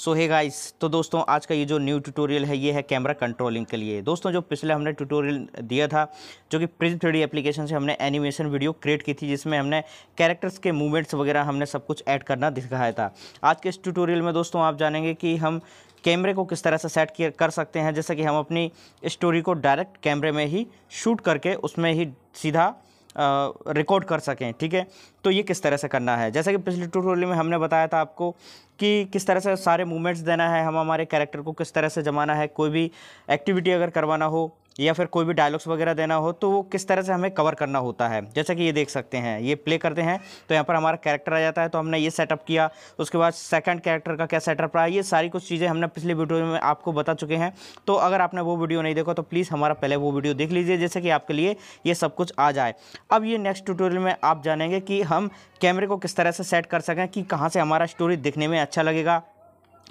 सो है गाइस तो दोस्तों आज का ये जो न्यू ट्यूटोरियल है ये है कैमरा कंट्रोलिंग के लिए दोस्तों जो पिछले हमने ट्यूटोरियल दिया था जो कि प्रिज थ्री एप्लीकेशन से हमने एनिमेशन वीडियो क्रिएट की थी जिसमें हमने कैरेक्टर्स के मूवमेंट्स वगैरह हमने सब कुछ ऐड करना दिखाया था आज के इस ट्यूटोरियल में दोस्तों आप जानेंगे कि हम कैमरे को किस तरह से सेट किया कर सकते हैं जैसे कि हम अपनी स्टोरी को डायरेक्ट कैमरे में ही शूट करके उसमें ही सीधा रिकॉर्ड कर सकें ठीक है तो ये किस तरह से करना है जैसा कि पिछले ट्यूटोरियल में हमने बताया था आपको कि किस तरह से सारे मूवमेंट्स देना है हम हमारे कैरेक्टर को किस तरह से जमाना है कोई भी एक्टिविटी अगर करवाना हो या फिर कोई भी डायलॉग्स वगैरह देना हो तो वो किस तरह से हमें कवर करना होता है जैसा कि ये देख सकते हैं ये प्ले करते हैं तो यहाँ पर हमारा कैरेक्टर आ जाता है तो हमने ये सेटअप किया उसके बाद सेकंड कैरेक्टर का क्या सेटअप रहा ये सारी कुछ चीज़ें हमने पिछले वीडियो में आपको बता चुके हैं तो अगर आपने वो वीडियो नहीं देखा तो प्लीज़ हमारा पहले वो वीडियो देख लीजिए जैसे कि आपके लिए ये सब कुछ आ जाए अब ये नेक्स्ट ट्यूटोरियल में आप जानेंगे कि हम कैमरे को किस तरह से सेट कर सकें कि कहाँ से हमारा स्टोरी दिखने में अच्छा लगेगा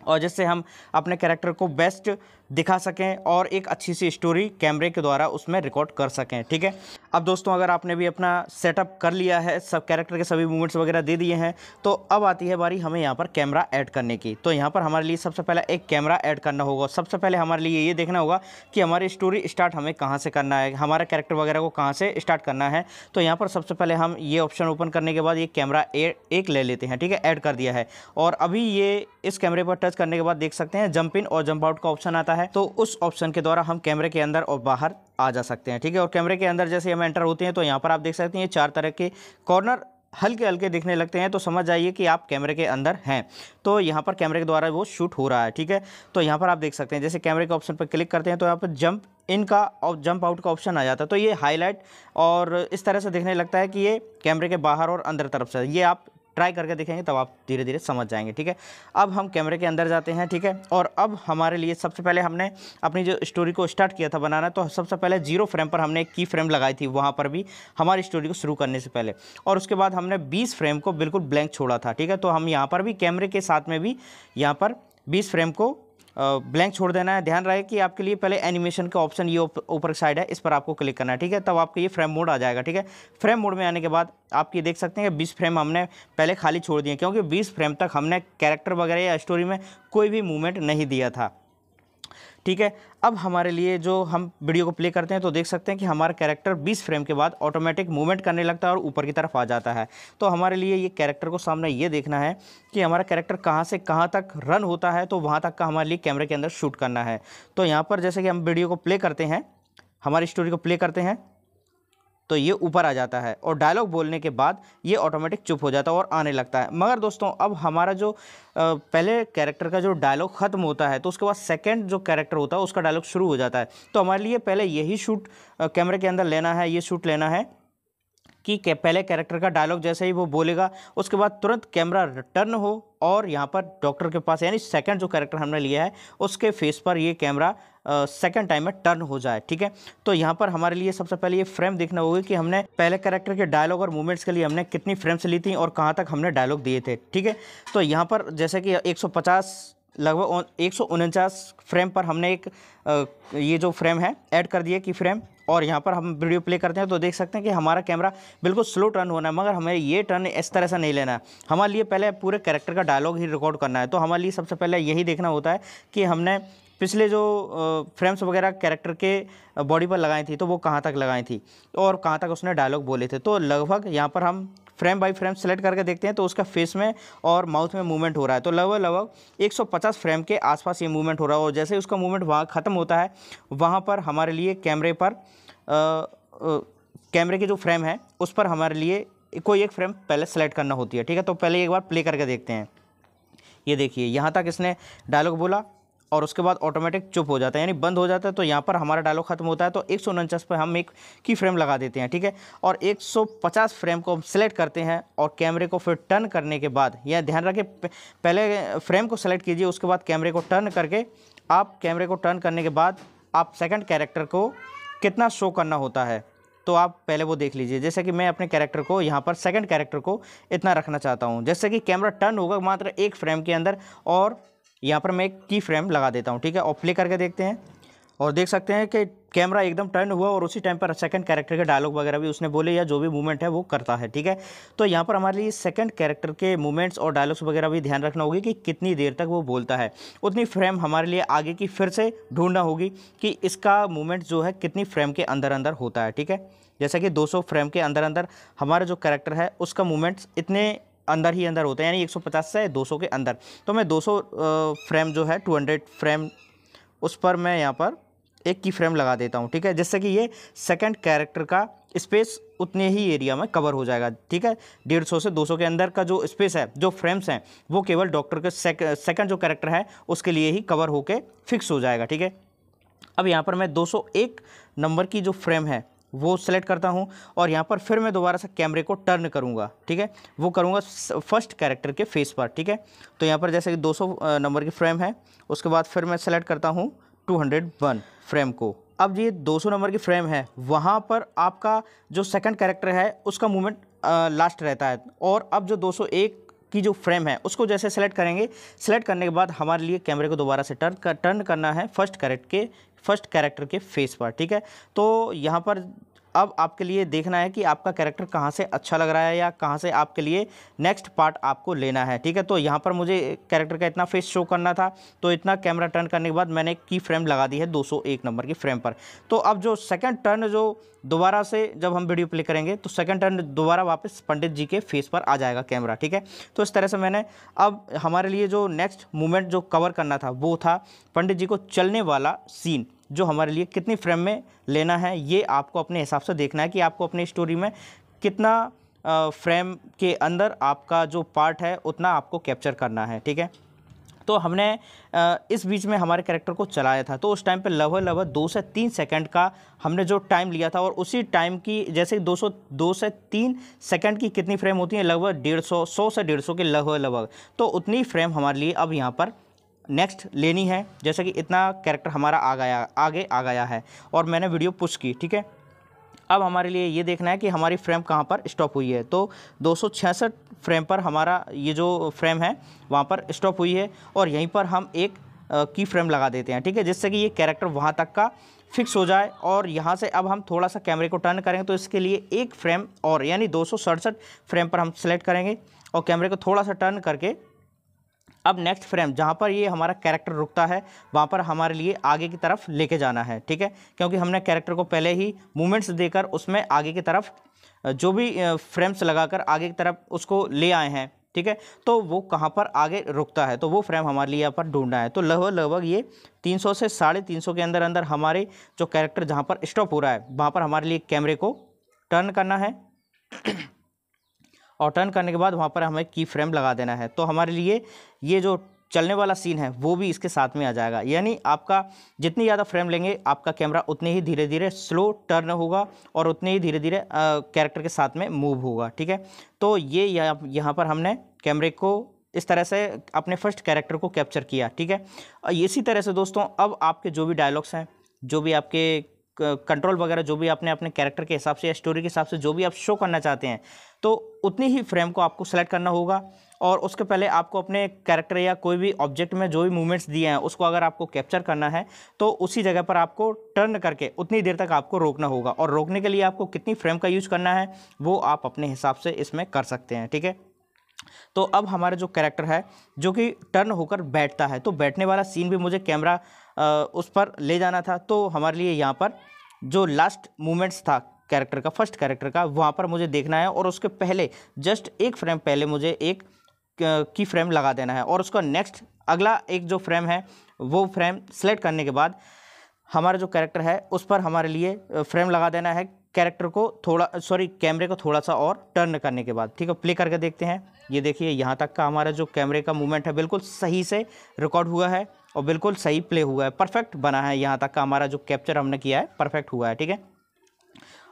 और जिससे हम अपने कैरेक्टर को बेस्ट दिखा सकें और एक अच्छी सी स्टोरी कैमरे के द्वारा उसमें रिकॉर्ड कर सकें ठीक है अब दोस्तों अगर आपने भी अपना सेटअप कर लिया है सब कैरेक्टर के सभी मूवमेंट्स वगैरह दे दिए हैं तो अब आती है बारी हमें यहाँ पर कैमरा ऐड करने की तो यहाँ पर हमारे लिए सबसे पहले एक कैमरा ऐड करना होगा सबसे पहले हमारे लिए ये देखना होगा कि हमारी स्टोरी स्टार्ट हमें कहाँ से करना है हमारा कैरेक्टर वगैरह को कहाँ से स्टार्ट करना है तो यहाँ पर सबसे पहले हम ये ऑप्शन ओपन करने के बाद ये कैमरा एक ले लेते हैं ठीक है ऐड कर दिया है और अभी ये इस कैमरे पर टच करने के बाद देख सकते हैं जंप इन और जंप आउट का ऑप्शन आता है तो उस ऑप्शन के द्वारा हम कैमरे के अंदर और बाहर आ जा सकते हैं ठीक है और कैमरे के अंदर जैसे हम एंटर होते हैं तो यहाँ पर आप देख सकते हैं चार तरह के कॉर्नर हल्के हल्के दिखने लगते हैं तो समझ जाइए कि आप कैमरे के अंदर हैं तो यहाँ पर कैमरे के द्वारा वो शूट हो रहा है ठीक है तो यहाँ पर आप देख सकते हैं जैसे कैमरे के ऑप्शन पर क्लिक करते हैं तो यहाँ पर जंप इन का और जंप आउट का ऑप्शन आ जाता है तो ये हाईलाइट और इस तरह से दिखने लगता है कि ये कैमरे के बाहर और अंदर तरफ से ये आप ट्राई करके देखेंगे तब आप धीरे धीरे समझ जाएंगे ठीक है अब हम कैमरे के अंदर जाते हैं ठीक है और अब हमारे लिए सबसे पहले हमने अपनी जो स्टोरी को स्टार्ट किया था बनाना तो सबसे पहले जीरो फ्रेम पर हमने एक की फ्रेम लगाई थी वहाँ पर भी हमारी स्टोरी को शुरू करने से पहले और उसके बाद हमने बीस फ्रेम को बिल्कुल ब्लैंक छोड़ा था ठीक है तो हम यहाँ पर भी कैमरे के साथ में भी यहाँ पर बीस फ्रेम को ब्लैंक छोड़ देना है ध्यान रहे कि आपके लिए पहले एनिमेशन का ऑप्शन ये ऊपर साइड है इस पर आपको क्लिक करना है ठीक है तब आपके ये फ्रेम मोड आ जाएगा ठीक है फ्रेम मोड में आने के बाद आप ये देख सकते हैं कि 20 फ्रेम हमने पहले खाली छोड़ दिए क्योंकि 20 फ्रेम तक हमने कैरेक्टर वगैरह या स्टोरी में कोई भी मूवमेंट नहीं दिया था ठीक है अब हमारे लिए जो हम वीडियो को प्ले करते हैं तो देख सकते हैं कि हमारा कैरेक्टर 20 फ्रेम के बाद ऑटोमेटिक मूवमेंट करने लगता है और ऊपर की तरफ आ जाता है तो हमारे लिए ये कैरेक्टर को सामने ये देखना है कि हमारा कैरेक्टर कहाँ से कहाँ तक रन होता है तो वहाँ तक का हमारे लिए कैमरे के अंदर शूट करना है तो यहाँ पर जैसे कि हम वीडियो को प्ले करते हैं हमारी स्टोरी को प्ले करते हैं तो ये ऊपर आ जाता है और डायलॉग बोलने के बाद ये ऑटोमेटिक चुप हो जाता है और आने लगता है मगर दोस्तों अब हमारा जो पहले कैरेक्टर का जो डायलॉग ख़त्म होता है तो उसके बाद सेकेंड जो कैरेक्टर होता है उसका डायलॉग शुरू हो जाता है तो हमारे लिए पहले यही शूट कैमरे के अंदर लेना है ये शूट लेना है कि पहले कैरेक्टर का डायलॉग जैसे ही वो बोलेगा उसके बाद तुरंत कैमरा टर्न हो और यहाँ पर डॉक्टर के पास यानी सेकंड जो कैरेक्टर हमने लिया है उसके फेस पर ये कैमरा सेकंड टाइम में टर्न हो जाए ठीक है तो यहाँ पर हमारे लिए सबसे पहले ये फ्रेम देखना होगा कि हमने पहले करेक्टर के डायलॉग और मूवमेंट्स के लिए हमने कितनी फ्रेम्स ली थी और कहाँ तक हमने डायलॉग दिए थे ठीक है तो यहाँ पर जैसे कि एक लगभग एक फ्रेम पर हमने एक ये जो फ्रेम है ऐड कर दिया कि फ्रेम और यहाँ पर हम वीडियो प्ले करते हैं तो देख सकते हैं कि हमारा कैमरा बिल्कुल स्लो टर्न होना है मगर हमें ये टर्न इस तरह से नहीं लेना है हमारे लिए पहले पूरे कैरेक्टर का डायलॉग ही रिकॉर्ड करना है तो हमारे लिए सबसे पहले यही देखना होता है कि हमने पिछले जो फ्रेम्स वगैरह कैरेक्टर के बॉडी पर लगाई थी तो वो कहाँ तक लगाई थी और कहाँ तक उसने डायलॉग बोले थे तो लगभग यहाँ पर हम फ्रेम बाई फ्रेम सेलेक्ट करके देखते हैं तो उसका फेस में और माउथ में मूवमेंट हो रहा है तो लगभग लगभग 150 फ्रेम के आसपास ये मूवमेंट हो रहा है और जैसे उसका मूवमेंट वहाँ ख़त्म होता है वहाँ पर हमारे लिए कैमरे पर कैमरे के जो फ्रेम है उस पर हमारे लिए कोई एक फ्रेम पहले सेलेक्ट करना होती है ठीक है तो पहले एक बार प्ले करके देखते हैं ये देखिए यहाँ तक इसने डायलॉग बोला और उसके बाद ऑटोमेटिक चुप हो जाता है यानी बंद हो जाता है तो यहाँ पर हमारा डायलॉग खत्म होता है तो एक पर हम एक की फ्रेम लगा देते हैं ठीक है और 150 फ्रेम को हम सेलेक्ट करते हैं और कैमरे को फिर टर्न करने के बाद यह ध्यान रखें पहले फ्रेम को सेलेक्ट कीजिए उसके बाद कैमरे को टर्न करके आप कैमरे को टर्न करने के बाद आप सेकंड कैरेक्टर को कितना शो करना होता है तो आप पहले वो देख लीजिए जैसे कि मैं अपने कैरेक्टर को यहाँ पर सेकंड कैरेक्टर को इतना रखना चाहता हूँ जैसे कि कैमरा टर्न होगा मात्र एक फ्रेम के अंदर और यहाँ पर मैं एक की फ्रेम लगा देता हूँ ठीक है और प्ले करके देखते हैं और देख सकते हैं कि कैमरा एकदम टर्न हुआ और उसी टाइम पर सेकंड कैरेक्टर के डायलॉग वगैरह भी उसने बोले या जो भी मूवमेंट है वो करता है ठीक है तो यहाँ पर हमारे लिए सेकंड कैरेक्टर के मूवमेंट्स और डायलॉग्स वगैरह भी ध्यान रखना होगी कि कितनी देर तक वो बोलता है उतनी फ्रेम हमारे लिए आगे की फिर से ढूंढना होगी कि इसका मूवमेंट जो है कितनी फ्रेम के अंदर अंदर होता है ठीक है जैसा कि 200 फ्रेम के अंदर अंदर हमारा जो करेक्टर है उसका मूवमेंट्स इतने अंदर ही अंदर होते हैं यानी 150 से 200 के अंदर तो मैं 200 फ्रेम जो है 200 फ्रेम उस पर मैं यहाँ पर एक की फ्रेम लगा देता हूँ ठीक है जिससे कि ये सेकंड कैरेक्टर का स्पेस उतने ही एरिया में कवर हो जाएगा ठीक है डेढ़ सौ से दो सौ के अंदर का जो स्पेस है जो फ्रेम्स हैं वो केवल डॉक्टर के सेक, सेकंड जो कैरेक्टर है उसके लिए ही कवर होके फिक्स हो जाएगा ठीक है अब यहाँ पर मैं एक नंबर की जो फ्रेम है वो सेलेक्ट करता हूँ और यहाँ पर फिर मैं दोबारा से कैमरे को टर्न करूँगा ठीक है वो करूँगा फर्स्ट कैरेक्टर के फेस पर ठीक है तो यहाँ पर जैसे कि 200 नंबर की फ्रेम है उसके बाद फिर मैं सेलेक्ट करता हूँ 201 फ्रेम को अब ये 200 नंबर की फ्रेम है वहाँ पर आपका जो सेकंड कैरेक्टर है उसका मूवमेंट लास्ट रहता है और अब जो 201 की जो फ्रेम है उसको जैसे सेलेक्ट करेंगे सेलेक्ट करने के बाद हमारे लिए कैमरे को दोबारा से टर्न कर, टर्न करना है फर्स्ट कैरेक्टर के फर्स्ट कैरेक्टर के फेस पर ठीक है तो यहाँ पर अब आपके लिए देखना है कि आपका कैरेक्टर कहाँ से अच्छा लग रहा है या कहाँ से आपके लिए नेक्स्ट पार्ट आपको लेना है ठीक है तो यहाँ पर मुझे कैरेक्टर का इतना फेस शो करना था तो इतना कैमरा टर्न करने के बाद मैंने की फ्रेम लगा दी है 201 नंबर की फ्रेम पर तो अब जो सेकंड टर्न जो दोबारा से जब हम वीडियो प्ले करेंगे तो सेकंड टर्न दोबारा वापस पंडित जी के फेस पर आ जाएगा कैमरा ठीक है तो इस तरह से मैंने अब हमारे लिए जो नेक्स्ट मूवमेंट जो कवर करना था वो था पंडित जी को चलने वाला सीन जो हमारे लिए कितनी फ्रेम में लेना है ये आपको अपने हिसाब से देखना है कि आपको अपनी स्टोरी में कितना फ्रेम के अंदर आपका जो पार्ट है उतना आपको कैप्चर करना है ठीक है तो हमने इस बीच में हमारे कैरेक्टर को चलाया था तो उस टाइम पे लगभग लगभग दो से तीन सेकंड का हमने जो टाइम लिया था और उसी टाइम की जैसे दो सौ दो से तीन सेकंड की कितनी फ्रेम होती है लगभग डेढ़ सौ सौ से डेढ़ सौ के लगभग लगभग तो उतनी फ्रेम हमारे लिए अब यहाँ पर नेक्स्ट लेनी है जैसे कि इतना कैरेक्टर हमारा आ गया आगे आ गया है और मैंने वीडियो पुश की ठीक है अब हमारे लिए ये देखना है कि हमारी फ्रेम कहाँ पर स्टॉप हुई है तो दो फ्रेम पर हमारा ये जो फ्रेम है वहाँ पर स्टॉप हुई है और यहीं पर हम एक की फ्रेम लगा देते हैं ठीक है जिससे कि ये कैरेक्टर वहाँ तक का फिक्स हो जाए और यहाँ से अब हम थोड़ा सा कैमरे को टर्न करेंगे तो इसके लिए एक फ्रेम और यानी दो फ्रेम पर हम सेलेक्ट करेंगे और कैमरे को थोड़ा सा टर्न करके अब नेक्स्ट फ्रेम जहाँ पर ये हमारा कैरेक्टर रुकता है वहाँ पर हमारे लिए आगे की तरफ लेके जाना है ठीक है क्योंकि हमने कैरेक्टर को पहले ही मूवमेंट्स देकर उसमें आगे की तरफ जो भी फ्रेम्स लगाकर आगे की तरफ उसको ले आए हैं ठीक है तो वो कहाँ पर आगे रुकता है तो वो फ्रेम हमारे लिए यहाँ पर ढूंढना है तो लगभग लगभग ये 300 से साढ़े तीन के अंदर अंदर हमारे जो कैरेक्टर जहाँ पर स्टॉप हो रहा है वहाँ पर हमारे लिए कैमरे को टर्न करना है और टर्न करने के बाद वहाँ पर हमें की फ्रेम लगा देना है तो हमारे लिए ये जो चलने वाला सीन है वो भी इसके साथ में आ जाएगा यानी आपका जितनी ज़्यादा फ्रेम लेंगे आपका कैमरा उतने ही धीरे धीरे स्लो टर्न होगा और उतने ही धीरे धीरे कैरेक्टर के साथ में मूव होगा ठीक है तो ये यहाँ पर हमने कैमरे को इस तरह से अपने फर्स्ट कैरेक्टर को कैप्चर किया ठीक है इसी तरह से दोस्तों अब आपके जो भी डायलॉग्स हैं जो भी आपके कंट्रोल वगैरह जो भी आपने अपने कैरेक्टर के हिसाब से या स्टोरी के हिसाब से जो भी आप शो करना चाहते हैं तो उतनी ही फ्रेम को आपको सेलेक्ट करना होगा और उसके पहले आपको अपने कैरेक्टर या कोई भी ऑब्जेक्ट में जो भी मूवमेंट्स दिए हैं उसको अगर आपको कैप्चर करना है तो उसी जगह पर आपको टर्न करके उतनी देर तक आपको रोकना होगा और रोकने के लिए आपको कितनी फ्रेम का यूज करना है वो आप अपने हिसाब से इसमें कर सकते हैं ठीक है तो अब हमारा जो कैरेक्टर है जो कि टर्न होकर बैठता है तो बैठने वाला सीन भी मुझे कैमरा उस पर ले जाना था तो हमारे लिए यहाँ पर जो लास्ट मूवमेंट्स था कैरेक्टर का फर्स्ट कैरेक्टर का वहाँ पर मुझे देखना है और उसके पहले जस्ट एक फ्रेम पहले मुझे एक की फ्रेम लगा देना है और उसका नेक्स्ट अगला एक जो फ्रेम है वो फ्रेम सेलेक्ट करने के बाद हमारा जो कैरेक्टर है उस पर हमारे लिए फ्रेम लगा देना है कैरेक्टर को थोड़ा सॉरी कैमरे को थोड़ा सा और टर्न करने के बाद ठीक है प्ले करके देखते हैं ये देखिए यहाँ तक का हमारा जो कैमरे का मूवमेंट है बिल्कुल सही से रिकॉर्ड हुआ है और बिल्कुल सही प्ले हुआ है परफेक्ट बना है यहाँ तक का हमारा जो कैप्चर हमने किया है परफेक्ट हुआ है ठीक है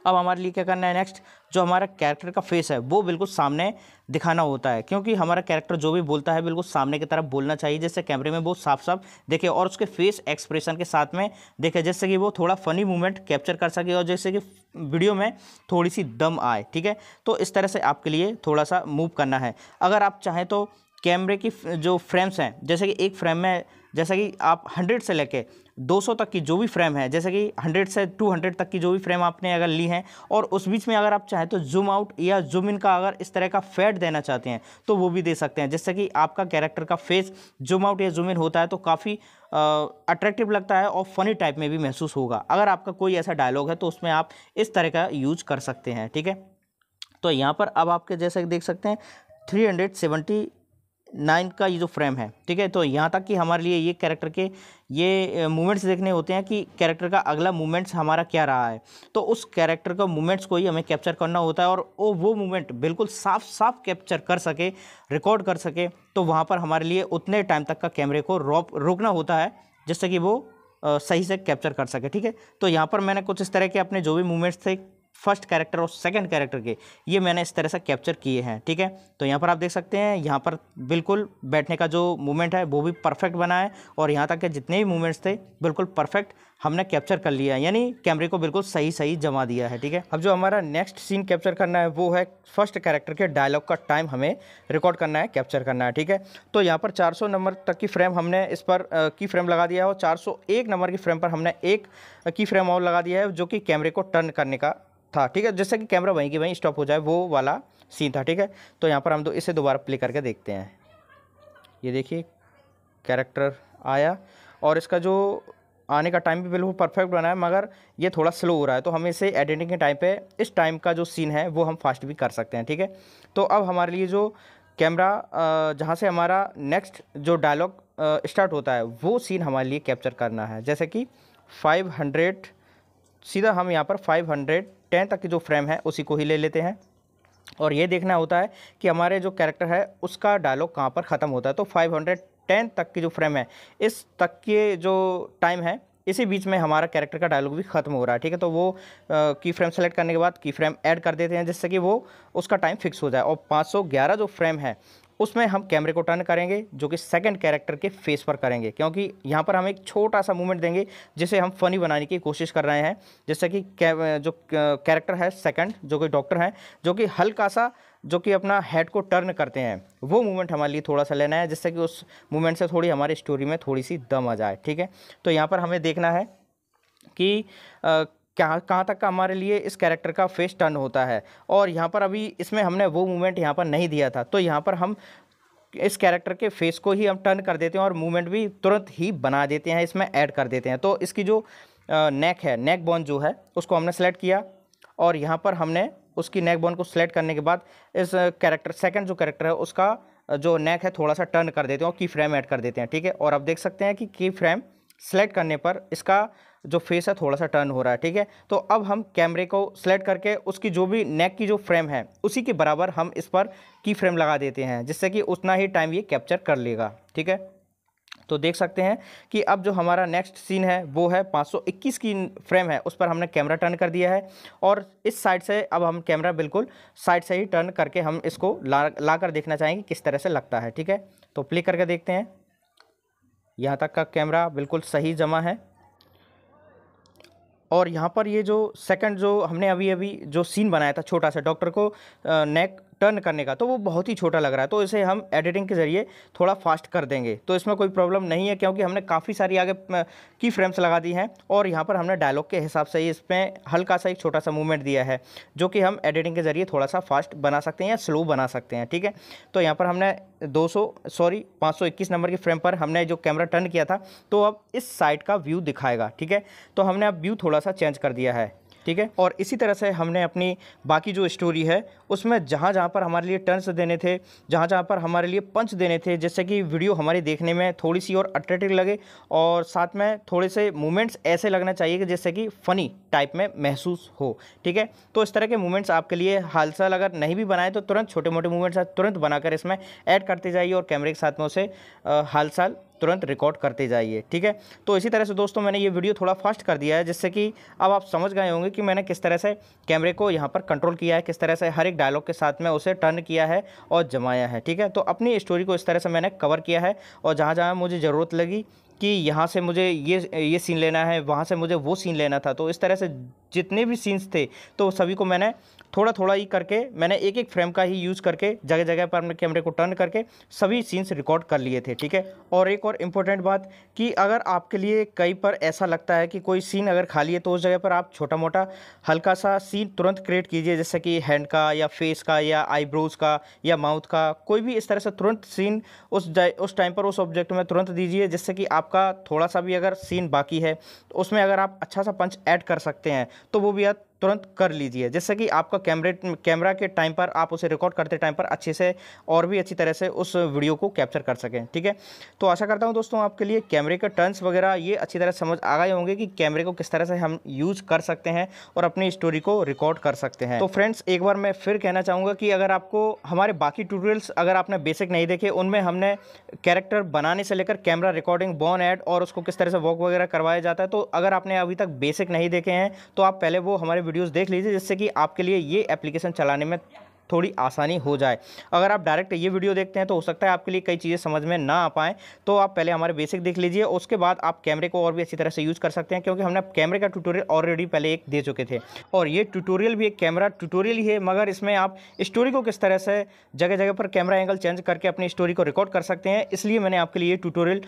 अब हमारे लिए क्या करना है नेक्स्ट जो हमारा कैरेक्टर का फेस है वो बिल्कुल सामने दिखाना होता है क्योंकि हमारा कैरेक्टर जो भी बोलता है बिल्कुल सामने की तरफ बोलना चाहिए जैसे कैमरे में वो साफ साफ देखे और उसके फेस एक्सप्रेशन के साथ में देखे जिससे कि वो थोड़ा फनी मूवमेंट कैप्चर कर सके और जैसे कि वीडियो में थोड़ी सी दम आए ठीक है तो इस तरह से आपके लिए थोड़ा सा मूव करना है अगर आप चाहें तो कैमरे की जो फ्रेम्स हैं जैसे कि एक फ्रेम में जैसा कि आप 100 से लेके 200 तक की जो भी फ्रेम है जैसे कि 100 से 200 तक की जो भी फ्रेम आपने अगर ली है और उस बीच में अगर आप चाहें तो जूम आउट या जूम इन का अगर इस तरह का फैट देना चाहते हैं तो वो भी दे सकते हैं जिससे कि आपका कैरेक्टर का फेस जूम आउट या जूम इन होता है तो काफ़ी अट्रैक्टिव लगता है और फनी टाइप में भी महसूस होगा अगर आपका कोई ऐसा डायलॉग है तो उसमें आप इस तरह का यूज कर सकते हैं ठीक है तो यहाँ पर अब आपके जैसे देख सकते हैं थ्री हंड्रेड सेवेंटी नाइन का ये जो फ्रेम है ठीक है तो यहाँ तक कि हमारे लिए ये कैरेक्टर के ये मूवमेंट्स देखने होते हैं कि कैरेक्टर का अगला मूवमेंट्स हमारा क्या रहा है तो उस कैरेक्टर का मूवमेंट्स को ही हमें कैप्चर करना होता है और वो वो मूवमेंट बिल्कुल साफ साफ कैप्चर कर सके रिकॉर्ड कर सके तो वहाँ पर हमारे लिए उतने टाइम तक का कैमरे को रोक रोकना होता है जिससे कि वो सही से कैप्चर कर सके ठीक है तो यहाँ पर मैंने कुछ इस तरह के अपने जो भी मूवमेंट्स थे फर्स्ट कैरेक्टर और सेकंड कैरेक्टर के ये मैंने इस तरह से कैप्चर किए हैं ठीक है तो यहाँ पर आप देख सकते हैं यहाँ पर बिल्कुल बैठने का जो मूवमेंट है वो भी परफेक्ट बना है और यहाँ तक के जितने भी मूवमेंट्स थे बिल्कुल परफेक्ट हमने कैप्चर कर लिया है यानी कैमरे को बिल्कुल सही सही जमा दिया है ठीक है अब जो हमारा नेक्स्ट सीन कैप्चर करना है वो है फर्स्ट कैरेक्टर के डायलॉग का टाइम हमें रिकॉर्ड करना है कैप्चर करना है ठीक है तो यहाँ पर 400 नंबर तक की फ्रेम हमने इस पर की फ्रेम लगा दिया है और 401 नंबर की फ्रेम पर हमने एक की फ्रेम और लगा दिया है जो कि कैमरे को टर्न करने का था ठीक है जैसे कि कैमरा वहीं की वहीं स्टॉप हो जाए वो वाला सीन था ठीक है तो यहाँ पर हम दो इसे दोबारा प्ले करके देखते हैं ये देखिए कैरेक्टर आया और इसका जो आने का टाइम भी बिल्कुल परफेक्ट बना है मगर ये थोड़ा स्लो हो रहा है तो हम इसे एडिटिंग के टाइम पे इस टाइम का जो सीन है वो हम फास्ट भी कर सकते हैं ठीक है तो अब हमारे लिए जो कैमरा जहाँ से हमारा नेक्स्ट जो डायलॉग स्टार्ट होता है वो सीन हमारे लिए कैप्चर करना है जैसे कि 500 सीधा हम यहाँ पर 500 टेन तक की जो फ्रेम है उसी को ही ले लेते हैं और ये देखना होता है कि हमारे जो कैरेक्टर है उसका डायलॉग कहाँ पर ख़त्म होता है तो फाइव हंड्रेड टेन तक की जो फ्रेम है इस तक के जो टाइम है इसी बीच में हमारा कैरेक्टर का डायलॉग भी खत्म हो रहा है ठीक है तो वो की फ्रेम सेलेक्ट करने के बाद की फ्रेम ऐड कर देते हैं जिससे कि वो उसका टाइम फिक्स हो जाए और 511 जो फ्रेम है उसमें हम कैमरे को टर्न करेंगे जो कि सेकंड कैरेक्टर के फेस पर करेंगे क्योंकि यहाँ पर हम एक छोटा सा मूवमेंट देंगे जिसे हम फनी बनाने की कोशिश कर रहे हैं जैसे कि जो कैरेक्टर है सेकंड जो कि डॉक्टर हैं जो कि हल्का सा जो कि अपना हेड को टर्न करते हैं वो मूवमेंट हमारे लिए थोड़ा सा लेना है जिससे कि उस मूवमेंट से थोड़ी हमारी स्टोरी में थोड़ी सी दम आ जाए ठीक है तो यहाँ पर हमें देखना है कि कहाँ कहाँ तक का हमारे लिए इस कैरेक्टर का फेस टर्न होता है और यहाँ पर अभी इसमें हमने वो मूवमेंट यहाँ पर नहीं दिया था तो यहाँ पर हम इस कैरेक्टर के फेस को ही हम टर्न कर देते हैं और मूवमेंट भी तुरंत ही बना देते हैं इसमें ऐड कर देते हैं तो इसकी जो नेक है नेक बोन जो है उसको हमने सेलेक्ट किया और यहाँ पर हमने उसकी नेक बोन को सिलेक्ट करने के बाद इस कैरेक्टर सेकंड जो कैरेक्टर है उसका जो नेक है थोड़ा सा टर्न कर देते हैं और की फ्रेम ऐड कर देते हैं ठीक है और आप देख सकते हैं कि की फ्रेम सेलेक्ट करने पर इसका जो फेस है थोड़ा सा टर्न हो रहा है ठीक है तो अब हम कैमरे को सेलेक्ट करके उसकी जो भी नेक की जो फ्रेम है उसी के बराबर हम इस पर की फ्रेम लगा देते हैं जिससे कि उतना ही टाइम ये कैप्चर कर लेगा ठीक है तो देख सकते हैं कि अब जो हमारा नेक्स्ट सीन है वो है 521 की फ्रेम है उस पर हमने कैमरा टर्न कर दिया है और इस साइड से अब हम कैमरा बिल्कुल साइड से ही टर्न करके हम इसको ला ला कर देखना चाहेंगे किस तरह से लगता है ठीक है तो प्ले करके देखते हैं यहाँ तक का कैमरा बिल्कुल सही जमा है और यहाँ पर ये जो सेकंड जो हमने अभी अभी जो सीन बनाया था छोटा सा डॉक्टर को नेक टर्न करने का तो वो बहुत ही छोटा लग रहा है तो इसे हम एडिटिंग के ज़रिए थोड़ा फास्ट कर देंगे तो इसमें कोई प्रॉब्लम नहीं है क्योंकि हमने काफ़ी सारी आगे की फ्रेम्स लगा दी हैं और यहाँ पर हमने डायलॉग के हिसाब से ही इसमें हल्का सा एक छोटा सा मूवमेंट दिया है जो कि हम एडिटिंग के ज़रिए थोड़ा सा फास्ट बना सकते हैं या स्लो बना सकते हैं ठीक है तो यहाँ पर हमने 200 सॉरी 521 नंबर की फ्रेम पर हमने जो कैमरा टर्न किया था तो अब इस साइड का व्यू दिखाएगा ठीक है तो हमने अब व्यू थोड़ा सा चेंज कर दिया है ठीक है और इसी तरह से हमने अपनी बाकी जो स्टोरी है उसमें जहाँ जहाँ पर हमारे लिए टर्न्स देने थे जहाँ जहाँ पर हमारे लिए पंच देने थे जिससे कि वीडियो हमारे देखने में थोड़ी सी और अट्रैक्टिव लगे और साथ में थोड़े से मूवमेंट्स ऐसे लगना चाहिए कि जिससे कि फ़नी टाइप में महसूस हो ठीक है तो इस तरह के मूवमेंट्स आपके लिए हालसाल अगर नहीं भी बनाए तो तुरंत छोटे मोटे मूवमेंट्स तुरंत बनाकर इसमें ऐड करते जाइए और कैमरे के साथ में उसे हालसाल तुरंत रिकॉर्ड करते जाइए ठीक है तो इसी तरह से दोस्तों मैंने ये वीडियो थोड़ा फास्ट कर दिया है जिससे कि अब आप समझ गए होंगे कि मैंने किस तरह से कैमरे को यहाँ पर कंट्रोल किया है किस तरह से हर एक डायलॉग के साथ में उसे टर्न किया है और जमाया है ठीक है तो अपनी स्टोरी को इस तरह से मैंने कवर किया है और जहाँ जहाँ मुझे ज़रूरत लगी कि यहाँ से मुझे ये ये सीन लेना है वहाँ से मुझे वो सीन लेना था तो इस तरह से जितने भी सीन्स थे तो सभी को मैंने थोड़ा थोड़ा ही करके मैंने एक एक फ्रेम का ही यूज़ करके जगह जगह पर अपने कैमरे को टर्न करके सभी सीन्स रिकॉर्ड कर लिए थे ठीक है और एक और इम्पोर्टेंट बात कि अगर आपके लिए कई पर ऐसा लगता है कि कोई सीन अगर खाली है तो उस जगह पर आप छोटा मोटा हल्का सा सीन तुरंत क्रिएट कीजिए जैसे कि हैंड का या फेस का या आईब्रोज़ का या माउथ का कोई भी इस तरह से तुरंत सीन उस उस टाइम पर उस ऑब्जेक्ट में तुरंत दीजिए जिससे कि आपका थोड़ा सा भी अगर सीन बाकी है तो उसमें अगर आप अच्छा सा पंच ऐड कर सकते हैं तो वो भी आप तुरंत कर लीजिए जैसे कि आपका कैमरे कैमरा के टाइम पर आप उसे रिकॉर्ड करते टाइम पर अच्छे से और भी अच्छी तरह से उस वीडियो को कैप्चर कर सकें ठीक है तो आशा करता हूँ दोस्तों आपके लिए कैमरे के टर्न्स वगैरह ये अच्छी तरह समझ आ गए होंगे कि कैमरे को किस तरह से हम यूज़ कर सकते हैं और अपनी स्टोरी को रिकॉर्ड कर सकते हैं तो फ्रेंड्स एक बार मैं फिर कहना चाहूँगा कि अगर आपको हमारे बाकी ट्यूटोरियल्स अगर आपने बेसिक नहीं देखे उनमें हमने कैरेक्टर बनाने से लेकर कैमरा रिकॉर्डिंग बॉन एड और उसको किस तरह से वॉक वगैरह करवाया जाता है तो अगर आपने अभी तक बेसिक नहीं देखे हैं तो आप पहले वो हमारे वीडियोस देख लीजिए जिससे कि आपके लिए ये एप्लीकेशन चलाने में थोड़ी आसानी हो जाए अगर आप डायरेक्ट ये वीडियो देखते हैं तो हो सकता है आपके लिए कई चीज़ें समझ में ना आ पाएँ तो आप पहले हमारे बेसिक देख लीजिए उसके बाद आप कैमरे को और भी अच्छी तरह से यूज़ कर सकते हैं क्योंकि हमने कैमरे का ट्यूटोरियल ऑलरेडी पहले एक दे चुके थे और ये ट्यूटोरियल भी एक कैमरा ट्यूटोरियल ही है मगर इसमें आप स्टोरी को किस तरह से जगह जगह पर कैमरा एंगल चेंज करके अपनी स्टोरी को रिकॉर्ड कर सकते हैं इसलिए मैंने आपके लिए ट्यूटोरियल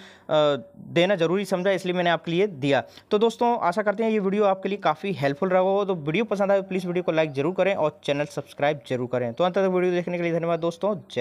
देना ज़रूरी समझा इसलिए मैंने आपके लिए दिया तो दोस्तों आशा करते हैं ये वीडियो आपके लिए काफ़ी हेल्पफुल रहा हो तो वीडियो पसंद आए तो प्लीज़ वीडियो को लाइक ज़रूर करें और चैनल सब्सक्राइब जरूर करें हैं तो अंत तक वीडियो देखने के लिए धन्यवाद दोस्तों जय